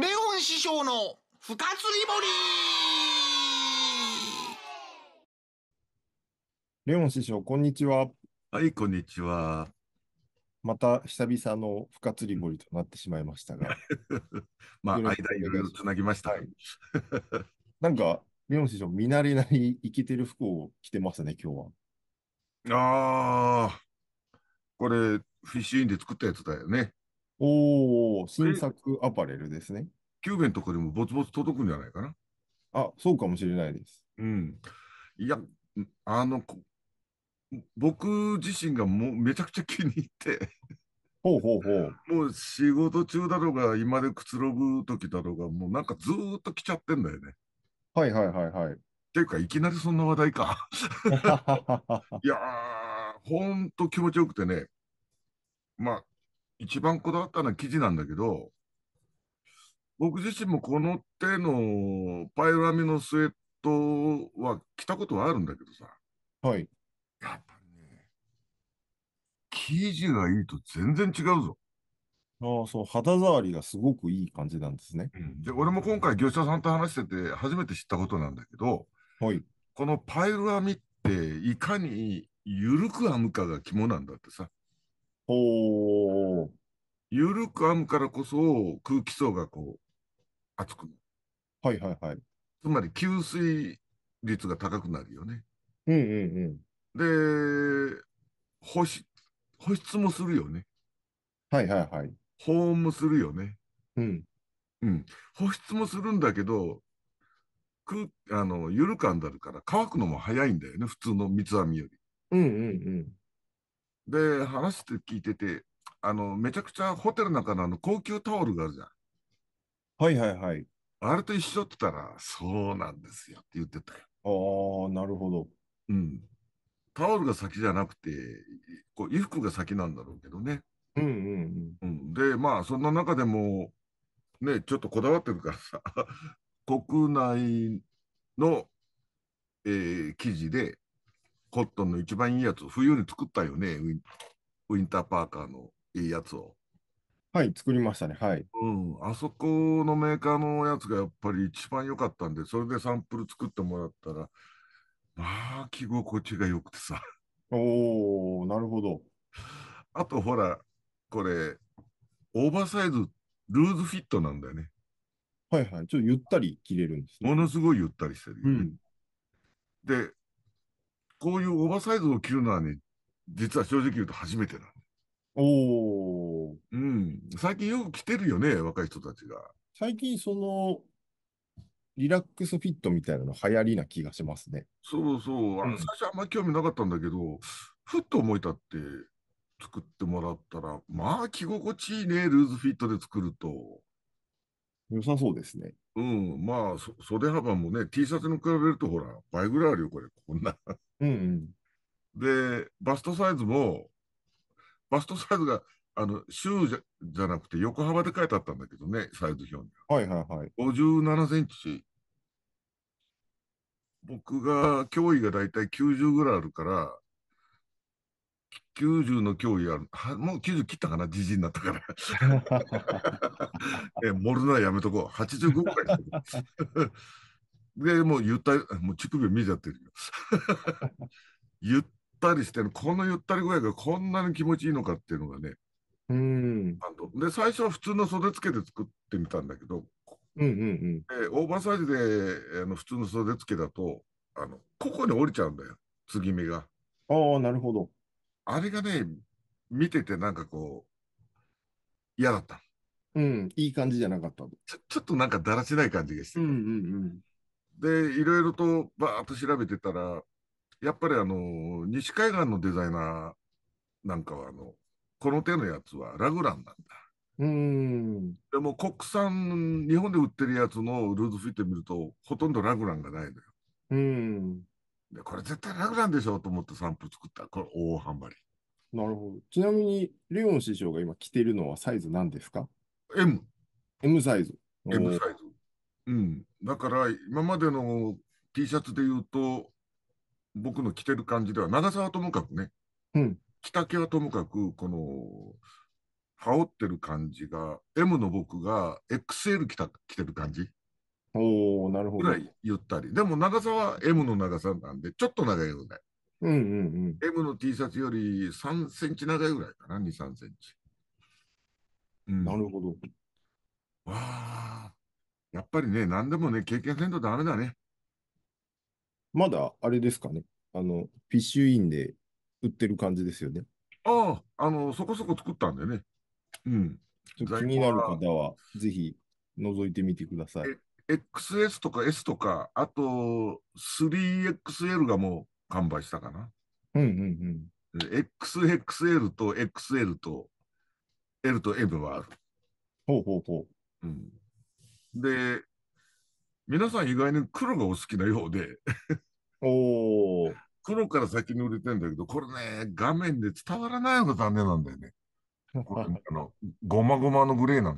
レオン師匠の深釣り堀レオン師匠、こんにちは。はい、こんにちは。また久々の深釣り堀となってしまいましたが。まあ、間いろいろつなぎました。はい、なんか、レオン師匠、見慣れない生きてる服を着てますね、今日は。ああ、これ、フィッシュインで作ったやつだよね。おお、新作アパレルですね。9円とかでもぼつぼつ届くんじゃないかな。あ、そうかもしれないです。うん。いや、あの、僕自身がもうめちゃくちゃ気に入ってほうほうほう。もう仕事中だろうが、今でくつろぐ時だろうが、もうなんかずーっと来ちゃってんだよね。はいはいはいはい。っていうか、いきなりそんな話題か。いやー、ほんと気持ちよくてね。まあ、一番こだわったのは生地なんだけど、僕自身もこの手のパイラミのスウェットは着たことはあるんだけどさ。はい。やっぱりね、生地がいいと全然違うぞ。ああ、そう、肌触りがすごくいい感じなんですね。で、俺も今回業者さんと話してて初めて知ったことなんだけど、はい。このパイル編みっていかに緩く編むかが肝なんだってさ。ほゆるく編むからこそ空気層がこう、厚くなる。はいはいはい。つまり吸水率が高くなるよね。うんうんうん。で、保湿、保湿もするよね。はいはいはい。保温もするよね。うん。うん。保湿もするんだけど、くあの、緩く編んだるから乾くのも早いんだよね、普通の三つ編みより。うんうんうん。で、話して聞いてて、あの、めちゃくちゃホテルの中のあの高級タオルがあるじゃん。はいはいはい。あれと一緒って言ったら、そうなんですよって言ってたよ。ああ、なるほど。うん。タオルが先じゃなくて、こう衣服が先なんだろうけどね。うんうんうん。うん、で、まあ、そんな中でも、ね、ちょっとこだわってるからさ、国内の、えー、記事で、コットンの一番いいやつ、冬に作ったよね、ウィンターパーカーのいいやつを。はい、作りましたね。はい。うん。あそこのメーカーのやつがやっぱり一番良かったんで、それでサンプル作ってもらったら、まあ、着心地が良くてさ。おおなるほど。あと、ほら、これ、オーバーサイズ、ルーズフィットなんだよね。はいはい。ちょっとゆったり着れるんですね。ものすごいゆったりしてる、ね、うん。で、こういうオーバーサイズを着るのはね、実は正直言うと初めてなおおうん。最近よく着てるよね、若い人たちが。最近、その、リラックスフィットみたいなの流行りな気がしますね。そうそう。あの、最初あんまり興味なかったんだけど、ふっと思い立って作ってもらったら、まあ着心地いいね、ルーズフィットで作ると。良さそうですね。うん。まあ、袖幅もね、T シャツに比べるとほら、倍ぐらいあるよ、これ。こんな。うんうん、で、バストサイズも、バストサイズが、あの、週じゃじゃなくて横幅で書いてあったんだけどね、サイズ表に。はいはいはい。57センチ。僕が、脅威がだいたい90ぐらいあるから、90の脅威ある。はもう90切ったかなじじいになったから。え、盛るのはやめとこう。85ぐらい。で、もうゆったり、もう乳首見ちゃってるよ。ゆったりしてる。このゆったり具合がこんなに気持ちいいのかっていうのがね。うん。あで、最初は普通の袖付けで作ってみたんだけど、うんうんうんえオーバーサイズで、あの普通の袖付けだと、あの、ここに降りちゃうんだよ。継ぎ目が。ああ、なるほど。あれがね、見ててなんかこう、嫌だった。うん、いい感じじゃなかったちょ。ちょっとなんかだらしない感じがして。うんうんうん。で、いろいろとばーっと調べてたら、やっぱりあの、西海岸のデザイナーなんかは、あの、この手のやつはラグランなんだ。うん。でも国産、日本で売ってるやつのルーズフィット見ると、ほとんどラグランがないのよ。うん。で、これ絶対ラグランでしょと思ってサンプル作った。これ大ハマり。なるほど。ちなみに、レオン師匠が今着てるのはサイズ何ですか ?M。M サイズ。M サイズ。うん、だから今までの T シャツで言うと、僕の着てる感じでは、長さはともかくね、うん、着丈はともかく、この、羽織ってる感じが、M の僕が XL 着た着てる感じ。おおなるほど。ぐらいゆったり。でも長さは M の長さなんで、ちょっと長いよね。うんうんうん。M の T シャツより3センチ長いぐらいかな、2、3センチ。うん、なるほど。わあ、やっぱりね、何でもね、経験せんとダメだね。まだあれですかね。あの、フィッシュインで売ってる感じですよね。ああ、あの、そこそこ作ったんでね。うん。気になる方は、ぜひ覗いてみてください。XS とか S とか、あと 3XL がもう完売したかな。うんうんうん。XXL と XL と L と M はある。ほうほうほう。うん。で、皆さん意外に黒がお好きなようでお黒から先に売れてんだけど、これね、画面で伝わらないのが残念なんだよね。これあのごまごまのグレーな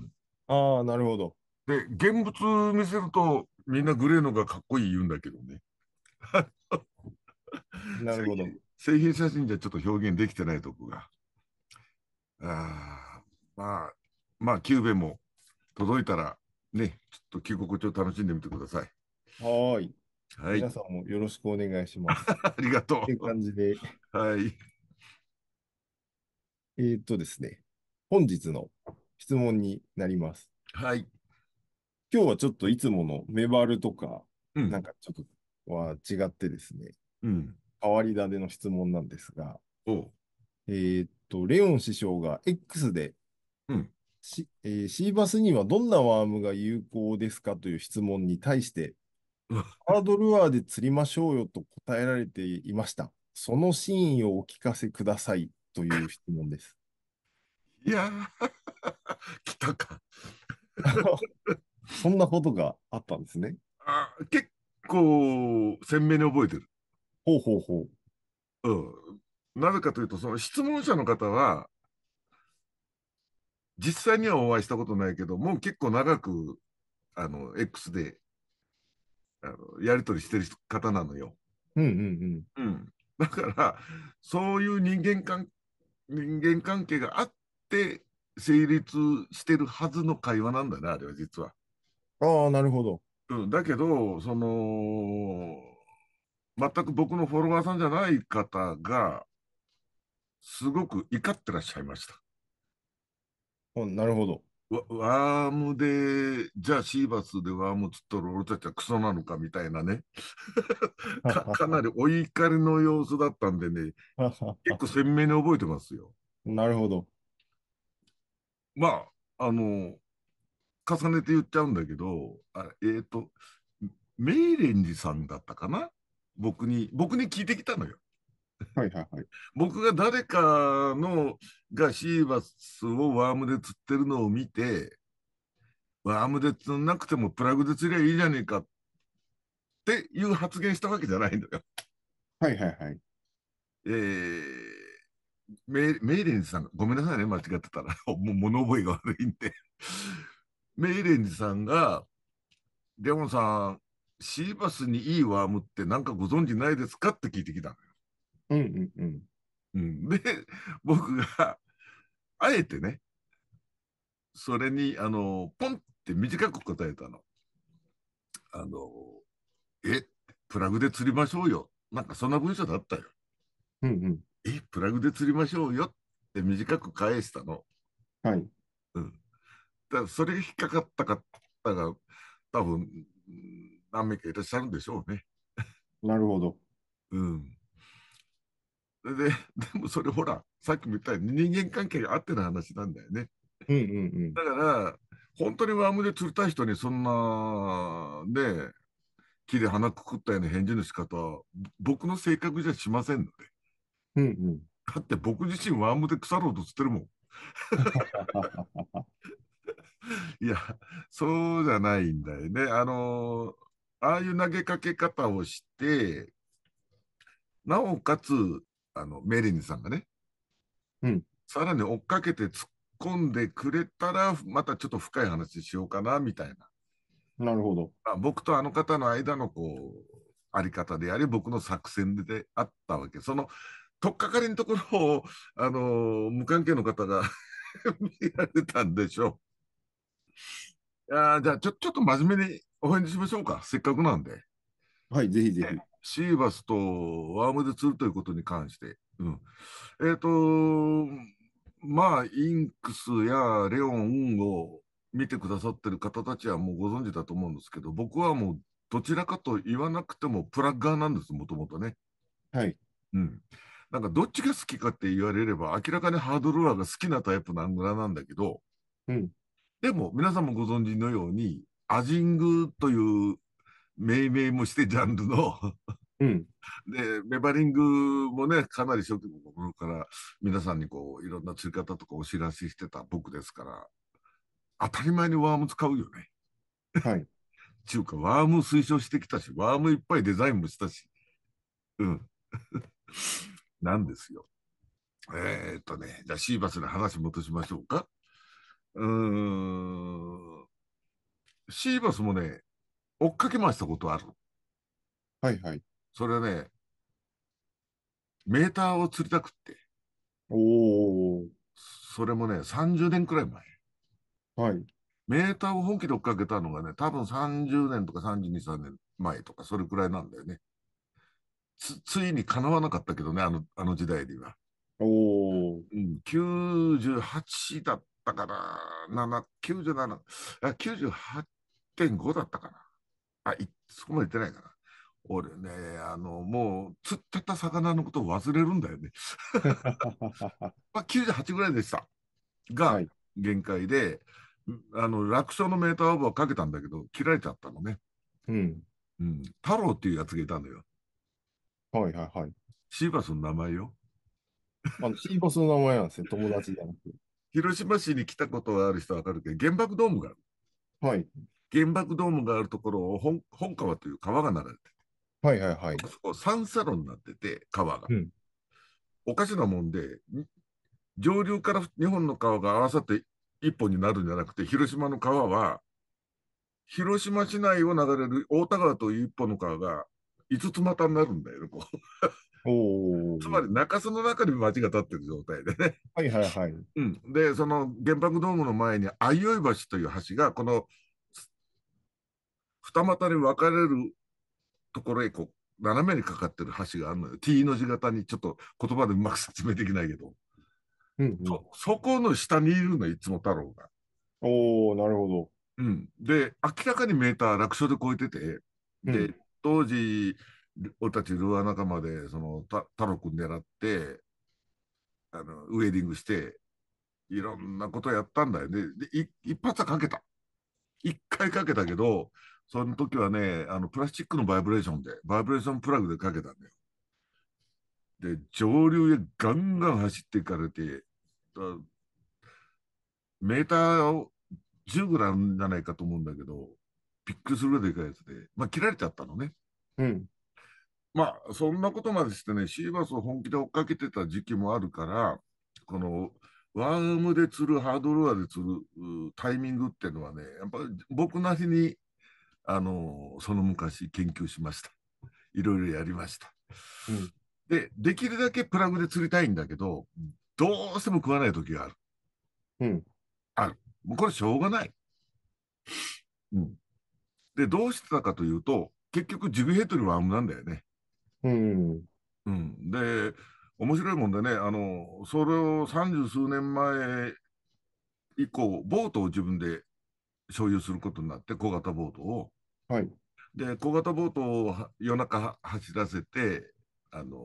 の。ああ、なるほど。で、現物見せると、みんなグレーのがかっこいい言うんだけどね。なるほど製。品写真じゃちょっと表現できてないとこが。あまあ、まあ、キューベも届いたらね、ちょっと旧国町楽しんでみてください。はい。はい。皆さんもよろしくお願いします。ありがとう。という感じで。はい。えー、っとですね、本日の質問になります。はい。今日はちょっといつものメバルとか、うん、なんかちょっとは違ってですね、うん、変わり種の質問なんですが、えー、っと、レオン師匠が X で、うん、シえー、シーバスにはどんなワームが有効ですかという質問に対して、ハードルアーで釣りましょうよと答えられていました。そのシーンをお聞かせくださいという質問です。いやー、来たか。そんなことがあったんですね。あ結構鮮明に覚えてる。ほうほうほう。うん。なぜかというと、その質問者の方は、実際にはお会いしたことないけど、もう結構長く、あの、X で、あのやり取りしてる方なのよ。うんうんうん。うん、だから、そういう人間関人間関係があって、成立してるはずの会話なんだね、あれは実は。ああ、なるほど。うん、だけど、その、全く僕のフォロワーさんじゃない方が、すごく怒ってらっしゃいました。なるほど。ワームで、じゃあシーバスでワーム釣っとる俺たちはクソなのかみたいなね。かかなりお怒りの様子だったんでね、結構鮮明に覚えてますよ。なるほど。まあ、あの、重ねて言っちゃうんだけど、あえっ、ー、と、メイレンジさんだったかな僕に、僕に聞いてきたのよ。はいはいはい、僕が誰かのがシーバスをワームで釣ってるのを見て、ワームで釣んなくてもプラグで釣りゃいいじゃねえかっていう発言したわけじゃないのよ。はいはいはい。えー、メイレンジさん、ごめんなさいね、間違ってたら、もう物覚えが悪いんでメイレンジさんが、レオンさん、シーバスにいいワームってなんかご存知ないですかって聞いてきたのよ。うんうんうん。で、僕が、あえてね、それに、あの、ポンって短く答えたの。あの、え、プラグで釣りましょうよ。なんかそんな文章だったよ。うんうん。え、プラグで釣りましょうよって短く返したの。はい。うん。だそれが引っかかった方が、多分、何名かいらっしゃるんでしょうね。なるほど。うん。ででもそれほらさっきも言ったように人間関係があっての話なんだよね。うんうんうん、だから本当にワームで釣りたい人にそんなね木で鼻くくったような返事の仕方は僕の性格じゃしませんので。うんうん、だって僕自身ワームで腐ろうと釣ってるもん。いやそうじゃないんだよね。あのああいう投げかけ方をしてなおかつあの、メリンさんがね、うん。さらに追っかけて突っ込んでくれたら、またちょっと深い話しようかな、みたいな。なるほど。まあ、僕とあの方の間のこう、あり方であり、僕の作戦であったわけ。その、とっかかりのところを、あのー、無関係の方が 見られたんでしょう。あじゃあ、ちょ、ちょっと真面目にお返事しましょうか。せっかくなんで。はい、ぜひぜひ。シーバスとワームで釣るということに関して。うん、えっ、ー、と、まあ、インクスやレオンを見てくださってる方たちはもうご存知だと思うんですけど、僕はもうどちらかと言わなくてもプラッガーなんです、もともとね。はい。うん。なんかどっちが好きかって言われれば、明らかにハードルアーが好きなタイプのアングラなんだけど、うん。でも、皆さんもご存知のように、アジングという命名もしてジャンルのうん、でメバリングもねかなり初期の頃から皆さんにこういろんな釣り方とかお知らせしてた僕ですから当たり前にワーム使うよね。はい。ち ゅうかワーム推奨してきたしワームいっぱいデザインもしたしうん なんですよ。えー、っとねじゃあシーバスの話戻しましょうか。うーんシーバスもね追っかけ回したことある。はいはい。それね、メーターを釣りたくって。おお。それもね、30年くらい前。はい。メーターを本気で追っかけたのがね、多分30年とか32、3年前とか、それくらいなんだよね。つ、ついにかなわなかったけどね、あの、あの時代には。おお。うん、98だったかな、7、97、98.5だったかな。あい、そこまで言ってないかな。俺ね、あの、もう、釣ってた魚のことを忘れるんだよね。まあ、98ぐらいでした。が、限界で、はい、あの、楽勝のメーターオーバーかけたんだけど、切られちゃったのね。うん。うん。太郎っていうやつがいたのよ。はいはいはい。シーバスの名前よ。あの、シーバスの名前なんですね。友達じゃなくて。広島市に来たことがある人はわかるけど、原爆ドームがある。はい。原爆ドームがあるところを本本川という川が流れてて、はいはいはい、そこ三サロンになってて川が、うん、おかしなもんで上流から2本の川が合わさって1本になるんじゃなくて広島の川は広島市内を流れる太田川という1本の川が5つ股になるんだよね。こう つまり中洲の中に町が立ってる状態でね。はいはいはい。うん、でその原爆ドームの前に相生橋という橋がこの二股に分かれるところへこう、斜めにかかってる橋があるのよ。T の字型にちょっと言葉でうまく説明できないけど。うん、うん、そそこの下にいるのいつも太郎が。おおなるほど。うん、で明らかにメーター楽勝で超えてて、うん、で当時俺たちルアー仲間でその太郎君狙ってあのウェディングしていろんなことやったんだよね。で一発はかけた。一回かけたけどその時はね、あのプラスチックのバイブレーションで、バイブレーションプラグでかけたんだよ。で、上流へガンガン走っていかれて、メーターを10ぐらいじゃないかと思うんだけど、びっくりするぐらいでかいやつで、まあ、切られちゃったのね。うん。まあ、そんなことまでしてね、シーバスを本気で追っかけてた時期もあるから、この、ワームで釣る、ハードルアで釣るタイミングっていうのはね、やっぱり僕なりにあのその昔研究しました。いろいろやりました。うん、で、できるだけプラグで釣りたいんだけど、どうしても食わない時がある。うん。ある。もうこれしょうがない。うん。で、どうしてたかというと、結局ジグヘッドにはームなんだよね。うん。うん。で、面白いもんでね、あの、それを三十数年前以降、ボートを自分で所有することになって、小型ボートを。はい。で、小型ボートを夜中走らせて、あの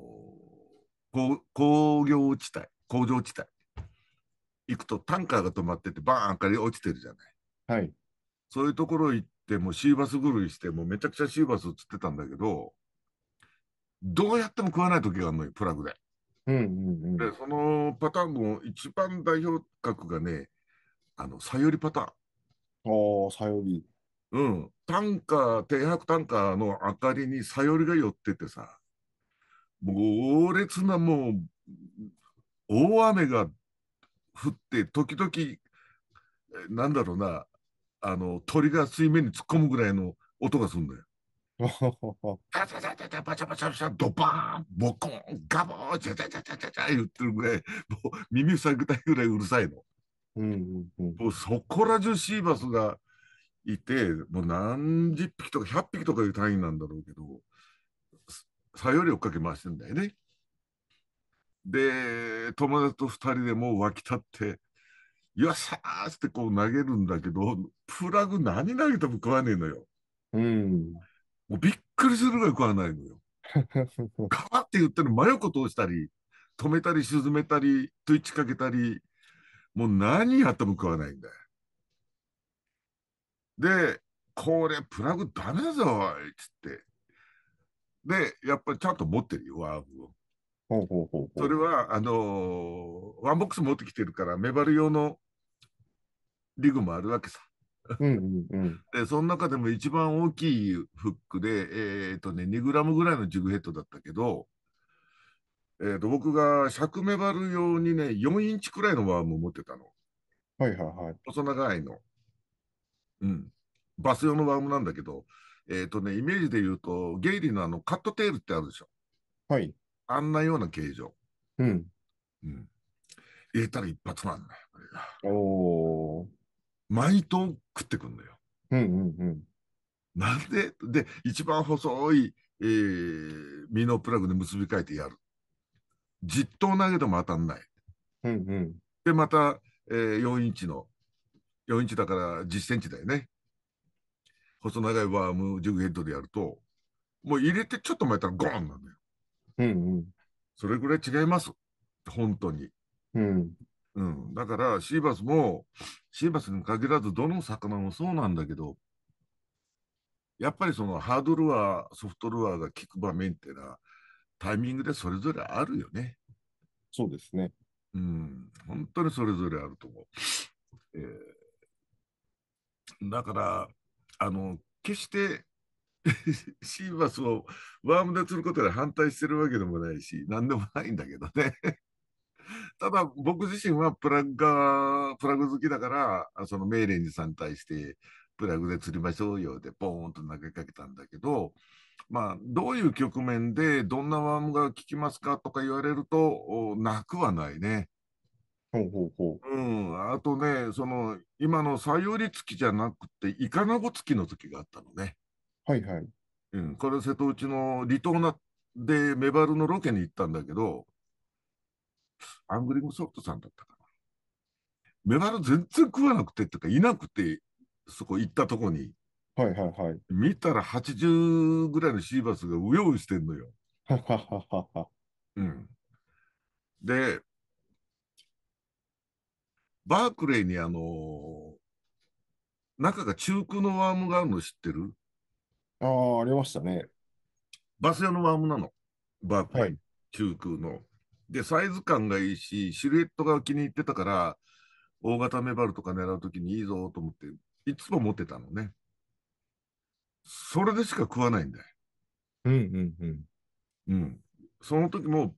ー、工業地帯、工場地帯、行くとタンカーが止まってて、バーン明かり落ちてるじゃない。はい。そういうところ行って、もうシーバス狂いして、もうめちゃくちゃシーバスを釣ってたんだけど、どうやっても食わない時があるのよ、プラグで。うんうんうん、で、そのパターンも一番代表格がね、あの、さよりパタおー、さより。うん。短歌、天白短歌の明かりにさよりが寄っててさ、猛烈なもう、大雨が降って、時々、なんだろうな、あの、鳥が水面に突っ込むぐらいの音がするんだよ。タタタタタバチャバチャバチャドバーンボコンガボーンジャジャジャジャジャ言ってるぐらいもう耳塞ぐたいぐらいうるさいの。うんうんうん、もうそこら中シーバスがいて、もう何十匹とか100匹とかいう単位なんだろうけど、さより追っかけ回してんだよね。で、友達と2人でもう沸き立って、よっしゃーってこう投げるんだけど、プラグ何投げても食わねえのよ。うん。もうびっくりするぐらい食わないのよ。ガーって言ってる真横通したり、止めたり沈めたり、とッチかけたり、もう何やっても食わないんだよ。で、これプラグダメだぞ、おいっつって。で、やっぱりちゃんと持ってるよ、ワーフを。ほうほうほうそれは、あのー、ワンボックス持ってきてるから、メバル用のリグもあるわけさ。うんうんうん、でその中でも一番大きいフックで、えーとね、2グラムぐらいのジグヘッドだったけど、えー、と僕が1メバル用にね、4インチくらいのワームを持ってたの。はいはいはい。細長いの。うん。バス用のワームなんだけど、えっ、ー、とね、イメージで言うと、ゲイリーのあのカットテールってあるでしょ。はい。あんなような形状。うん。うん。入れたら一発なんだよ、おー。毎ト食ってくんだよ。うんうんうん。なんでで、一番細い、えー、ミノプラグで結び替えてやる。じっと投げても当たんない。うんうん、で、また、えー、4インチの、4インチだから10センチだよね。細長いワーム、ジグヘッドでやると、もう入れてちょっと前たらゴーンなんだよ。うんうん。それぐらい違います。本当に。うん。うん、だから、シーバスも、シーバスに限らず、どの魚もそうなんだけど、やっぱりそのハードルはソフトルアーが効く場面っていうのは、タイミングでそれぞれあるよね。そうですね。うん、本当にそれぞれあると思う。えー、だから、あの、決して シーバスをワームで釣ることで反対してるわけでもないし、何でもないんだけどね。ただ、僕自身はプラグが、プラグ好きだから、そのメ令レンに参対して、プラグで釣りましょうよで、ポーンと投げかけたんだけど、まあ、どういう局面でどんなワームが効きますかとか言われると、なくはないね。ほうほうほう。うん。あとね、その、今のサヨリ付きじゃなくて、イカナゴ付きの時があったのね。はいはい。うん。これ、瀬戸内の離島なで、メバルのロケに行ったんだけど、アングリングソフトさんだったかな。メバル全然食わなくてっていうか、いなくて、そこ行ったとこに。はいはいはい。見たら80ぐらいのシーバスがうようしてんのよ。はははは。うん。で、バークレーにあのー、中が中空のワームがあるの知ってるああ、ありましたね。バス用のワームなの。バークレー、はい、中空の。で、サイズ感がいいし、シルエットが気に入ってたから、大型メバルとか狙うときにいいぞと思って、いつも持ってたのね。それでしか食わないんだよ。うんうんうん。うん。その時も、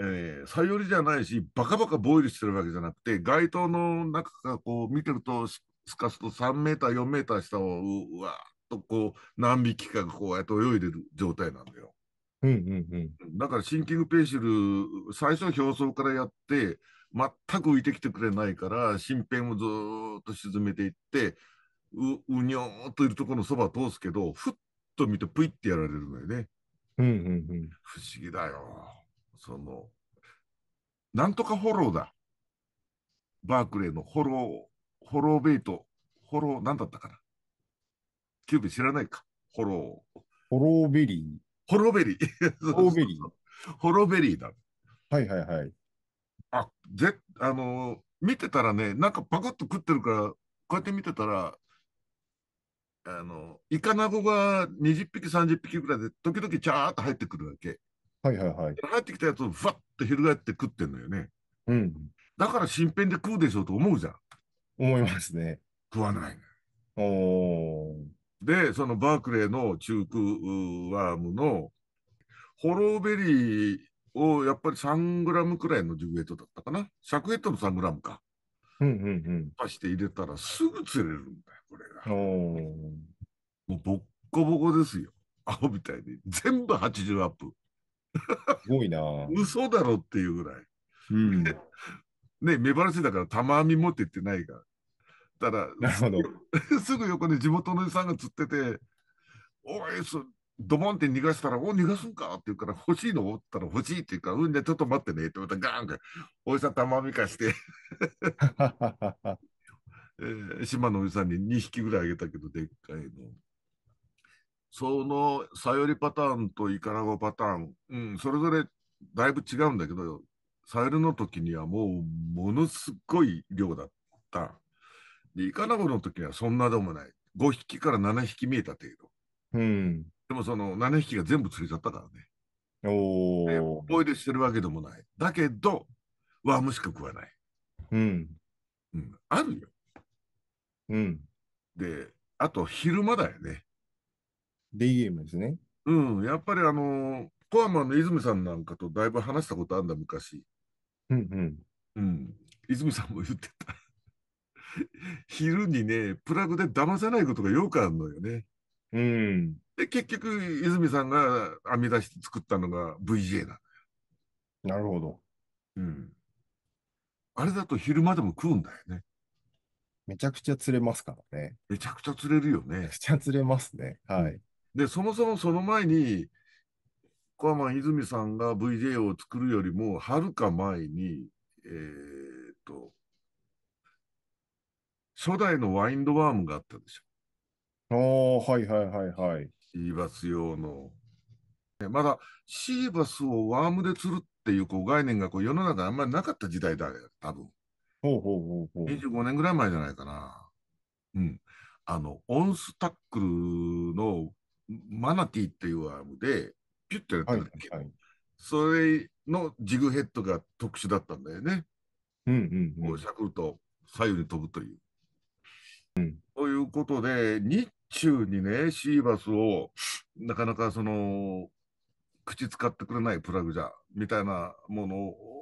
えー、さよりじゃないし、バカバカボイルしてるわけじゃなくて、街灯の中からこう見てると、すかすと3メーター、4メーター下をうわーっとこう、何匹かがこうやって泳いでる状態なんだよ。うんうんうん。だからシンキングペーシル、最初は表層からやって、全く浮いてきてくれないから、身辺をずっと沈めていって、う、うにょーっといるところのそば通すけど、ふっと見てぷいってやられるのよね。うんうんうん。不思議だよ。その、なんとかフォローだ。バークレーのフォロー、フォローベイト、フォロー、なんだったかな。キュービ知らないか。フォロー。フォローベリー。フォローベリー。フォローベリー。フォローベリーだ。はいはいはい。あ、ぜ、あのー見てたらね、なんかパクッと食ってるから、こうやって見てたら、あのイカナゴが20匹30匹ぐらいで時々チャーっと入ってくるわけはいはいはい入ってきたやつをふわっと翻って食ってんのよねうんだから新編で食うでしょうと思うじゃん思いますね食わないでそのバークレーの中空ワームのホローベリーをやっぱり3グラムくらいのジュエットだったかなシャクヘッドの3グラムか、うんうんうん、足して入れたらすぐ釣れるんだよこれが。もうボッコボコですよ。アホみたいに。全部80アップ。すごいな嘘だろっていうぐらい。うん、ね、目晴らしいだから玉編み持ってってないが。たら、なるほど すぐ横に地元のおじさんが釣ってて、おい、そドボンって逃がしたら、お、逃がすんかって言うから、欲しいのったら欲しいって言うから、うんね、ちょっと待ってねってまたガーンって、おじさん玉編み貸して えー、島のおじさんに2匹ぐらいあげたけど、でっかいの。その、さよりパターンとイカナゴパターン、うん、それぞれだいぶ違うんだけど、さよりの時にはもう、ものすごい量だった。で、イカナゴの時にはそんなでもない。5匹から7匹見えた程度。うん。でもその7匹が全部釣れちゃったからね。おお。ボイルしてるわけでもない。だけど、ワームしか食わない。うん。うん、あるよ。うん。で、あと昼間だよね。デイゲームですね。うん、やっぱりあの、コアマンの泉さんなんかとだいぶ話したことあるんだ、昔。うんうん。うん。泉さんも言ってた。昼にね、プラグで騙さないことがよくあるのよね。うん。で、結局、泉さんが編み出して作ったのが VJ ななるほど。うん。あれだと昼間でも食うんだよね。めちゃくちゃ釣れますからね。めちゃくちゃ釣れるよね。めちゃ釣れますね。はい。で、そもそもその前に、小浜泉さんが VJ を作るよりも、はるか前に、えー、っと、初代のワインドワームがあったでしょ。ああ、はいはいはいはい。シーバス用の。まだシーバスをワームで釣るっていうこう概念がこう世の中あんまりなかった時代だよ、多分。ほうほうほうほう。25年ぐらい前じゃないかな。うん。あの、オンスタックルのマナティっていうアームで、ピュッてやったんだっけ、はいはい、それのジグヘッドが特殊だったんだよね。うんうん、うん、こうしゃくると左右に飛ぶという。うん、ということで、日中にね、シーバスを、なかなかその、口使ってくれないプラグじゃ、みたいなものを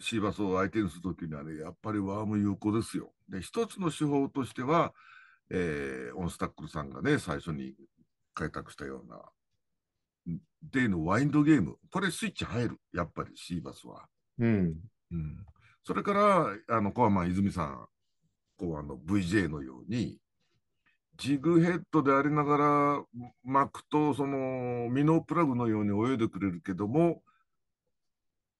シーバスを相手にするときにはね、やっぱりワーム有効ですよ。で、一つの手法としては、えー、オンスタックルさんがね、最初に開拓したような、デイのワインドゲーム。これスイッチ入る。やっぱりシーバスは。うん。うん、それから、あの、コアマン泉さん、こう、あの、VJ のように、ジグヘッドでありながら、巻くと、その、ミノープラグのように泳いでくれるけども、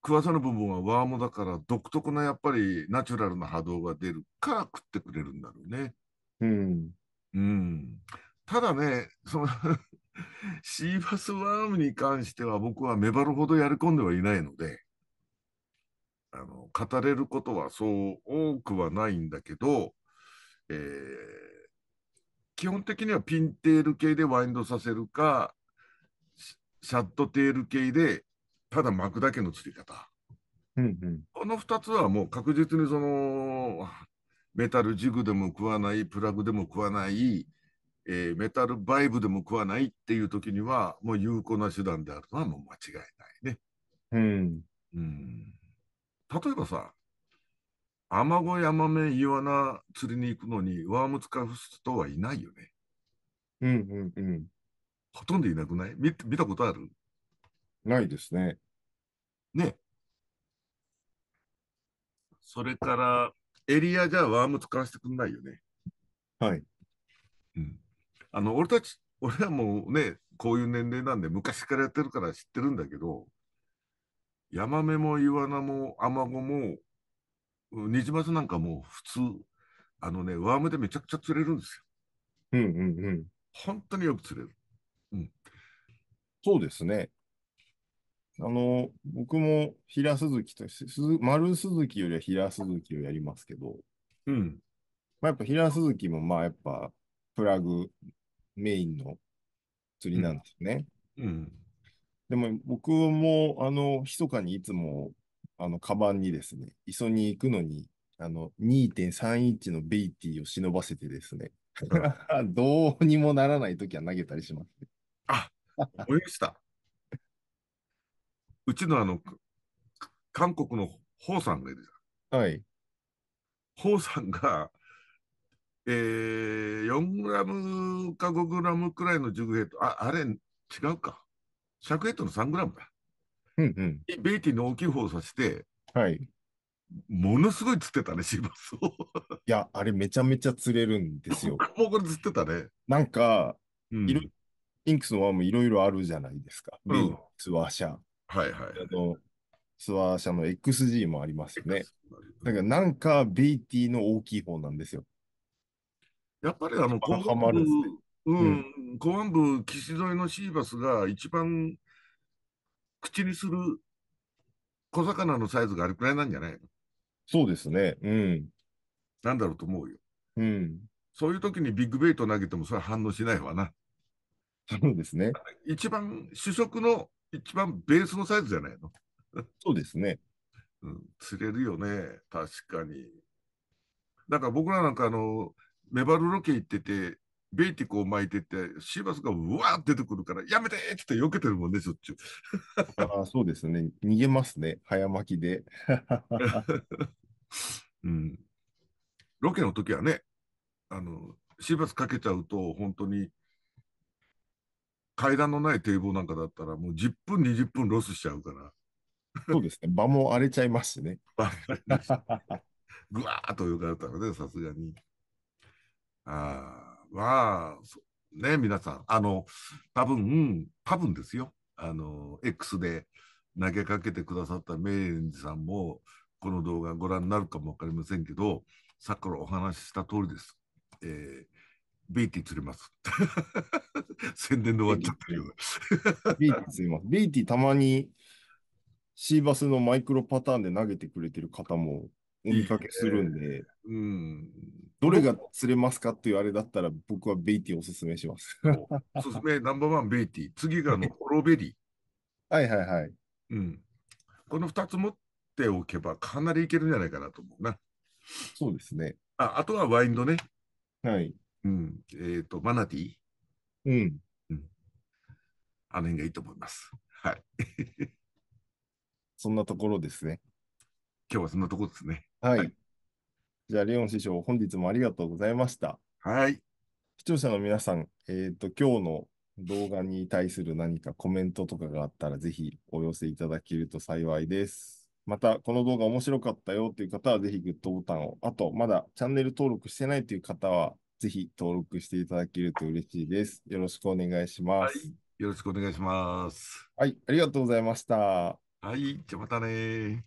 食わせの部分はワームだから独特なやっぱりナチュラルな波動が出るから食ってくれるんだろうね。うん。うん。ただね、その シーバスワームに関しては僕はメバルほどやり込んではいないので、あの、語れることはそう多くはないんだけど、えー、基本的にはピンテール系でワインドさせるか、シャットテール系でただ巻くだけの釣り方。うんうん、この2つはもう確実にそのメタルジグでも食わない、プラグでも食わない、えー、メタルバイブでも食わないっていう時には、もう有効な手段であるのはもう間違いないね。うん。うん、例えばさ、アマゴ、ヤマメ、イワナ釣りに行くのに、ワームツカフスとはいないよね。うんうんうん。ほとんどいなくない見たことあるないですね。ね。それから、エリアじゃワーム使わせてくんないよね。はい。うん。あの、俺たち、俺らもね、こういう年齢なんで、昔からやってるから知ってるんだけど、ヤマメもイワナもアマゴも、ニジマスなんかもう普通、あのね、ワームでめちゃくちゃ釣れるんですよ。うんうんうん。本当によく釣れる。うん。そうですね。あの、僕も平鈴木とす鈴丸鈴木よりは平鈴木をやりますけど、うん。まあ、やっぱ平鈴木もまあやっぱプラグメインの釣りなんですね。うん。うん、でも僕もあの、密かにいつもあの、カバンにですね、磯に行くのに、あの、2.3インチのベイティーを忍ばせてですね、どうにもならないときは投げたりします、ね。あ、泳いした。うちのあの、韓国のホウさんがいるじゃん。はい。ホウさんが、えー、4グラムか5グラムくらいのジグヘッド、あ、あれ、違うか。シャクヘッドの3グラムだ。うんうん。ベイティの大きい方をさして、はい。ものすごい釣ってたね、シーバスを。いや、あれめちゃめちゃ釣れるんですよ。もうこれ釣ってたね。なんか、うん、インクスの輪もいろいろあるじゃないですか。うん、ツワーシャ。はいはい。あのツアー社の XG もありますよね。だからなんか BT の大きい方なんですよ。やっぱりあの、後半部、ね、うん、公安部、岸沿いのシーバスが一番口にする小魚のサイズがあれくらいなんじゃないのそうですね。うん。なんだろうと思うよ。うん。そういう時にビッグベイト投げてもそれは反応しないわな。そうですね。一番主食の一番ベースのサイズじゃないの そうですね。うん、釣れるよね、確かに。なんか僕らなんかあの、メバルロケ行ってて、ベイティコを巻いてて、シーバスがうわーって出てくるから、やめてって言って避けてるもんね、そっちゅう。あそうですね。逃げますね、早巻きで。うん、ロケの時はね、あの、シーバスかけちゃうと、本当に階段のない堤防なんかだったら、もう10分、20分ロスしちゃうから。そうですね。場も荒れちゃいますしね。ぐわーっと泳がれたので、さすがに。あまあ、ね、皆さん、あの、多分、多分ですよ。あの、X で投げかけてくださったメインさんも、この動画ご覧になるかもわかりませんけど、さっきからお話しした通りです。えー、ベイティー釣れます。宣伝で終わっちゃったよ。ベイティー釣ます。ベイティーたまにシーバスのマイクロパターンで投げてくれてる方もお見かけするんで、えー、うん、どれが釣れますかっていうあれだったら僕はベイティーおすすめします。おすすめナンバーワンベイティー。次がのホロベリー。はいはいはい。うん。この2つ持っておけばかなりいけるんじゃないかなと思うな。そうですね。ああとはワインドね。はい。うん、えっ、ー、と、マナティうん、うん。あの辺がいいと思います。はい。そんなところですね。今日はそんなところですね。はい。はい、じゃあ、レオン師匠、本日もありがとうございました。はい。視聴者の皆さん、えっ、ー、と、今日の動画に対する何かコメントとかがあったら、ぜひお寄せいただけると幸いです。また、この動画面白かったよという方は、ぜひグッドボタンを、あと、まだチャンネル登録してないという方は、ぜひ登録していただけると嬉しいです。よろしくお願いします。はい、よろしくお願いします。はい、ありがとうございました。はい、じゃあまたね